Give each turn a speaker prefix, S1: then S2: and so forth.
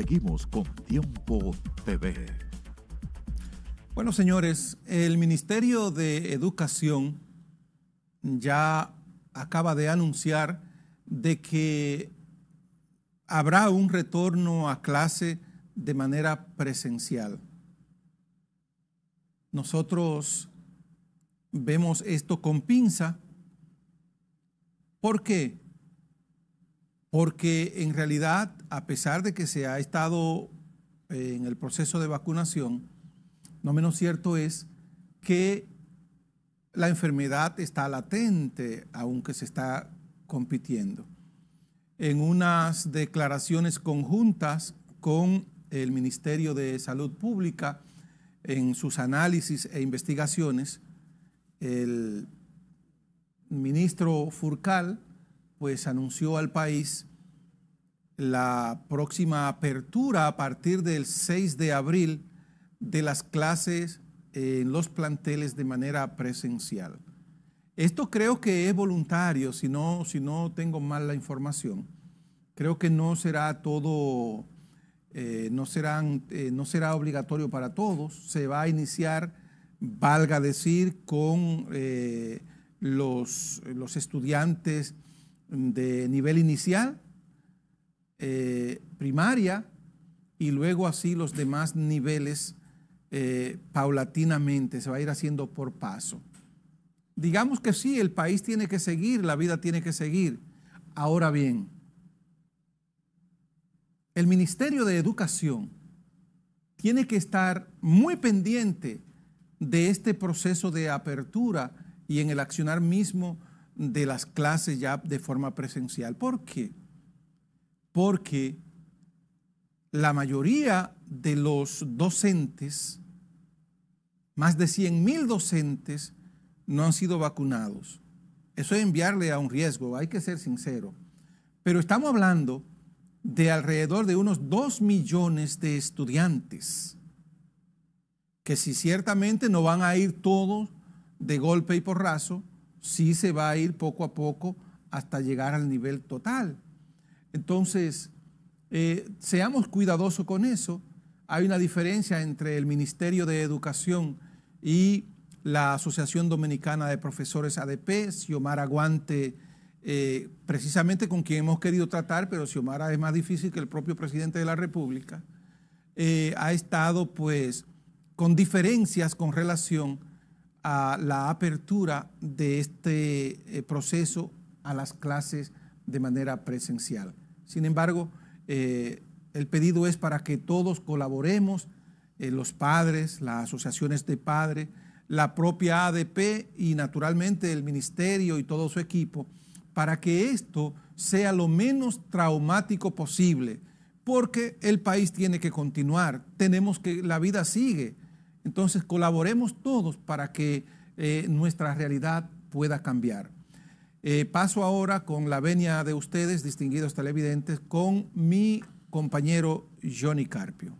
S1: Seguimos con Tiempo TV. Bueno, señores, el Ministerio de Educación ya acaba de anunciar de que habrá un retorno a clase de manera presencial. Nosotros vemos esto con pinza. ¿Por qué? Porque en realidad a pesar de que se ha estado eh, en el proceso de vacunación, no menos cierto es que la enfermedad está latente, aunque se está compitiendo. En unas declaraciones conjuntas con el Ministerio de Salud Pública, en sus análisis e investigaciones, el ministro Furcal pues anunció al país la próxima apertura a partir del 6 de abril de las clases en los planteles de manera presencial. Esto creo que es voluntario, si no, si no tengo mal la información. Creo que no será todo, eh, no, serán, eh, no será obligatorio para todos. Se va a iniciar, valga decir, con eh, los, los estudiantes de nivel inicial, eh, primaria y luego así los demás niveles eh, paulatinamente, se va a ir haciendo por paso. Digamos que sí, el país tiene que seguir, la vida tiene que seguir. Ahora bien, el Ministerio de Educación tiene que estar muy pendiente de este proceso de apertura y en el accionar mismo de las clases ya de forma presencial. ¿Por qué? porque la mayoría de los docentes, más de 100 mil docentes, no han sido vacunados. Eso es enviarle a un riesgo, hay que ser sincero. Pero estamos hablando de alrededor de unos 2 millones de estudiantes, que si ciertamente no van a ir todos de golpe y porrazo, sí se va a ir poco a poco hasta llegar al nivel total. Entonces, eh, seamos cuidadosos con eso. Hay una diferencia entre el Ministerio de Educación y la Asociación Dominicana de Profesores ADP, Xiomara Guante, eh, precisamente con quien hemos querido tratar, pero Xiomara es más difícil que el propio presidente de la República, eh, ha estado pues con diferencias con relación a la apertura de este proceso a las clases de manera presencial. Sin embargo, eh, el pedido es para que todos colaboremos, eh, los padres, las asociaciones de padres, la propia ADP y naturalmente el ministerio y todo su equipo, para que esto sea lo menos traumático posible, porque el país tiene que continuar, tenemos que, la vida sigue. Entonces colaboremos todos para que eh, nuestra realidad pueda cambiar. Eh, paso ahora con la venia de ustedes, distinguidos televidentes, con mi compañero Johnny Carpio.